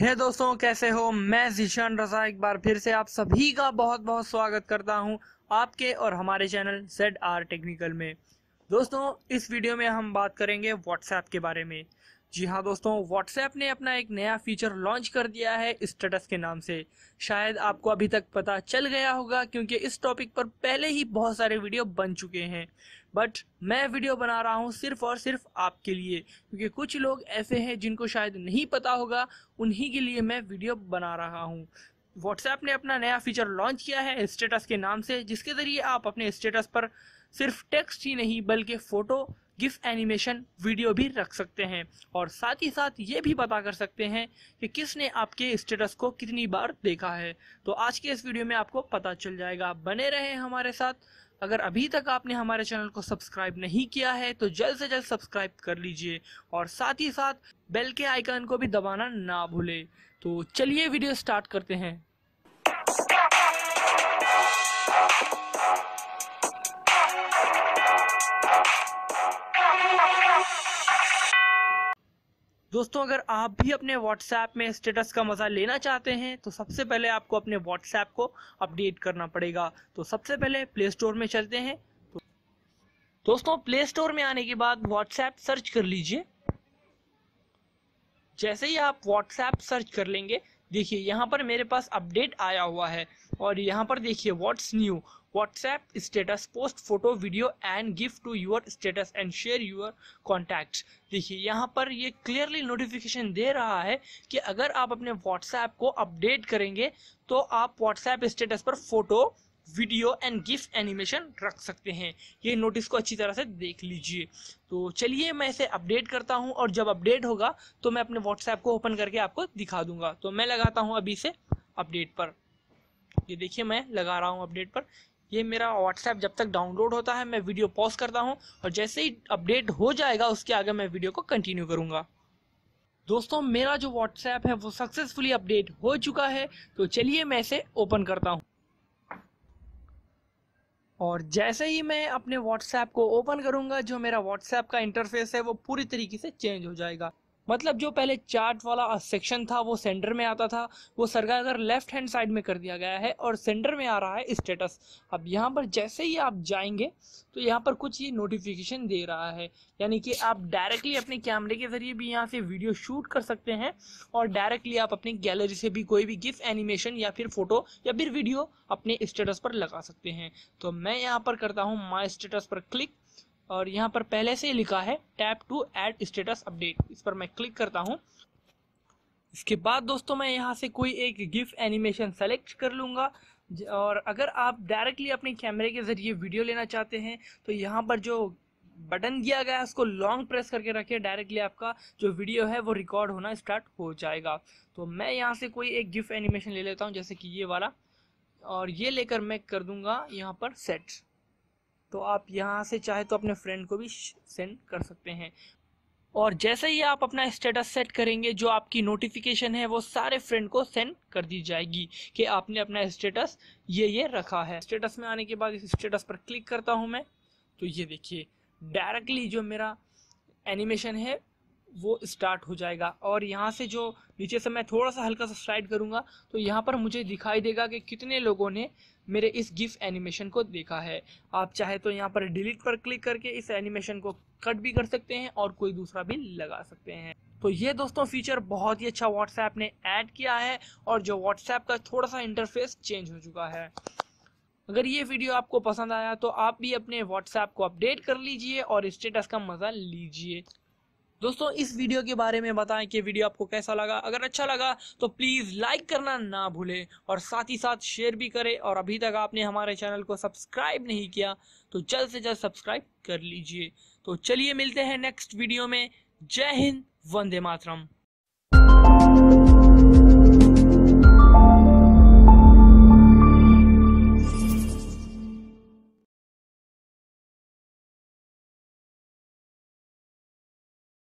हे hey दोस्तों कैसे हो मैं जीशान रजा एक बार फिर से आप सभी का बहुत बहुत स्वागत करता हूं आपके और हमारे चैनल जेड आर टेक्निकल में दोस्तों इस वीडियो में हम बात करेंगे व्हाट्सएप के बारे में जी हाँ दोस्तों व्हाट्सएप ने अपना एक नया फीचर लॉन्च कर दिया है स्टेटस के नाम से शायद आपको अभी तक पता चल गया होगा क्योंकि इस टॉपिक पर पहले ही बहुत सारे वीडियो बन चुके हैं बट मैं वीडियो बना रहा हूँ सिर्फ और सिर्फ आपके लिए क्योंकि कुछ लोग ऐसे हैं जिनको शायद नहीं पता होगा उन्हीं के लिए मैं वीडियो बना रहा हूँ व्हाट्सएप ने अपना नया फीचर लॉन्च किया है स्टेटस के नाम से जिसके ज़रिए आप अपने स्टेटस पर सिर्फ टेक्स्ट ही नहीं बल्कि फ़ोटो गिफ एनिमेशन वीडियो भी रख सकते हैं और साथ ही साथ ये भी पता कर सकते हैं कि किसने आपके स्टेटस को कितनी बार देखा है तो आज के इस वीडियो में आपको पता चल जाएगा बने रहें हमारे साथ अगर अभी तक आपने हमारे चैनल को सब्सक्राइब नहीं किया है तो जल्द से जल्द सब्सक्राइब कर लीजिए और साथ ही साथ बेल के आइकन को भी दबाना ना भूले तो चलिए वीडियो स्टार्ट करते हैं दोस्तों अगर आप भी अपने व्हाट्सएप में स्टेटस का मज़ा लेना चाहते हैं तो सबसे पहले आपको अपने व्हाट्सएप को अपडेट करना पड़ेगा तो सबसे पहले प्ले स्टोर में चलते हैं तो दोस्तों प्ले स्टोर में आने के बाद व्हाट्सएप सर्च कर लीजिए जैसे ही आप व्हाट्सएप सर्च कर लेंगे देखिए यहाँ पर मेरे पास अपडेट आया हुआ है और यहाँ पर देखिए what's new WhatsApp status post photo video and gift to your status and share your contact देखिए यहाँ पर ये क्लियरली नोटिफिकेशन दे रहा है कि अगर आप अपने व्हाट्सएप को अपडेट करेंगे तो आप व्हाट्सएप स्टेटस पर photo video and gift animation रख सकते हैं ये नोटिस को अच्छी तरह से देख लीजिए तो चलिए मैं इसे अपडेट करता हूँ और जब अपडेट होगा तो मैं अपने व्हाट्सएप को ओपन करके आपको दिखा दूंगा तो मैं लगाता हूँ अभी से अपडेट पर ये देखिए मैं लगा रहा हूँ अपडेट पर ये मेरा व्हाट्सएप जब तक डाउनलोड होता है मैं वीडियो पॉज करता हूँ और जैसे ही अपडेट हो जाएगा उसके आगे मैं वीडियो को कंटिन्यू करूँगा दोस्तों मेरा जो व्हाट्सएप है वो सक्सेसफुली अपडेट हो चुका है तो चलिए मैं इसे ओपन करता हूँ और जैसे ही मैं अपने व्हाट्सएप को ओपन करूंगा जो मेरा व्हाट्सएप का इंटरफेस है वो पूरी तरीके से चेंज हो जाएगा मतलब जो पहले चार्ट वाला सेक्शन था वो सेंटर में आता था वो सरकार अगर लेफ्ट हैंड साइड में कर दिया गया है और सेंटर में आ रहा है स्टेटस अब यहाँ पर जैसे ही आप जाएंगे तो यहाँ पर कुछ ये नोटिफिकेशन दे रहा है यानी कि आप डायरेक्टली अपने कैमरे के जरिए भी यहाँ से वीडियो शूट कर सकते हैं और डायरेक्टली आप अपनी गैलरी से भी कोई भी गिफ्ट एनिमेशन या फिर फोटो या फिर वीडियो अपने स्टेटस पर लगा सकते हैं तो मैं यहाँ पर करता हूँ माई स्टेटस पर क्लिक और यहाँ पर पहले से ही लिखा है tap to add status update इस पर मैं क्लिक करता हूँ इसके बाद दोस्तों मैं यहाँ से कोई एक गिफ एनिमेशन सेलेक्ट कर लूँगा और अगर आप डायरेक्टली अपने कैमरे के ज़रिए वीडियो लेना चाहते हैं तो यहाँ पर जो बटन दिया गया है उसको लॉन्ग प्रेस करके रखिए डायरेक्टली आपका जो वीडियो है वो रिकॉर्ड होना स्टार्ट हो जाएगा तो मैं यहाँ से कोई एक गिफ एनिमेशन ले लेता हूँ जैसे कि ये वाला और ये लेकर मैं कर दूंगा यहाँ पर सेट तो आप यहाँ से चाहे तो अपने फ्रेंड को भी सेंड कर सकते हैं और जैसे ही आप अपना स्टेटस सेट करेंगे जो आपकी नोटिफिकेशन है वो सारे फ्रेंड को सेंड कर दी जाएगी कि आपने अपना स्टेटस ये ये रखा है स्टेटस में आने के बाद इस स्टेटस पर क्लिक करता हूँ मैं तो ये देखिए डायरेक्टली जो मेरा एनिमेशन है वो स्टार्ट हो जाएगा और यहाँ से जो नीचे से मैं थोड़ा सा हल्का सा स्लाइड करूँगा तो यहाँ पर मुझे दिखाई देगा कि कितने लोगों ने मेरे इस गिफ एनिमेशन को देखा है आप चाहे तो यहाँ पर डिलीट पर क्लिक करके इस एनिमेशन को कट भी कर सकते हैं और कोई दूसरा भी लगा सकते हैं तो ये दोस्तों फीचर बहुत ही अच्छा व्हाट्सएप ने ऐड किया है और जो व्हाट्सएप का थोड़ा सा इंटरफेस चेंज हो चुका है अगर ये वीडियो आपको पसंद आया तो आप भी अपने व्हाट्सएप को अपडेट कर लीजिए और स्टेटस का मज़ा लीजिए दोस्तों इस वीडियो के बारे में बताएं कि वीडियो आपको कैसा लगा अगर अच्छा लगा तो प्लीज़ लाइक करना ना भूलें और साथ ही साथ शेयर भी करें और अभी तक आपने हमारे चैनल को सब्सक्राइब नहीं किया तो जल्द से जल्द सब्सक्राइब कर लीजिए तो चलिए मिलते हैं नेक्स्ट वीडियो में जय हिंद वंदे मातरम